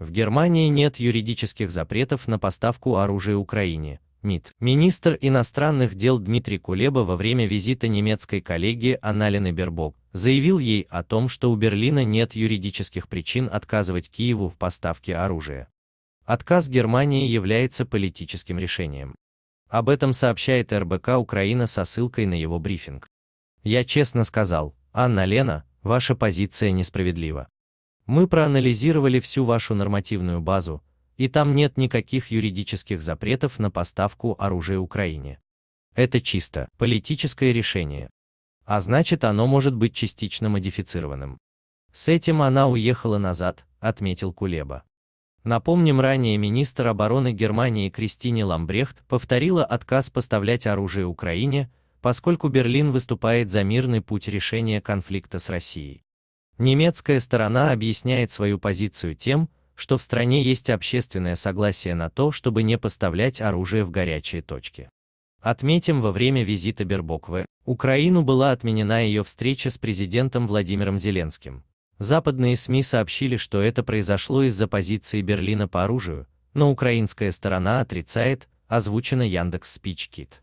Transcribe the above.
В Германии нет юридических запретов на поставку оружия Украине. МИД. Министр иностранных дел Дмитрий Кулеба во время визита немецкой коллеги Аналины Бербок заявил ей о том, что у Берлина нет юридических причин отказывать Киеву в поставке оружия. Отказ Германии является политическим решением. Об этом сообщает РБК Украина со ссылкой на его брифинг. Я честно сказал, Анна Лена, ваша позиция несправедлива. Мы проанализировали всю вашу нормативную базу, и там нет никаких юридических запретов на поставку оружия Украине. Это чисто политическое решение. А значит оно может быть частично модифицированным. С этим она уехала назад, отметил Кулеба. Напомним, ранее министр обороны Германии Кристине Ламбрехт повторила отказ поставлять оружие Украине, поскольку Берлин выступает за мирный путь решения конфликта с Россией. Немецкая сторона объясняет свою позицию тем, что в стране есть общественное согласие на то, чтобы не поставлять оружие в горячие точки. Отметим, во время визита Бербок в Украину была отменена ее встреча с президентом Владимиром Зеленским. Западные СМИ сообщили, что это произошло из-за позиции Берлина по оружию, но украинская сторона отрицает, озвучено Яндекс Спичкит.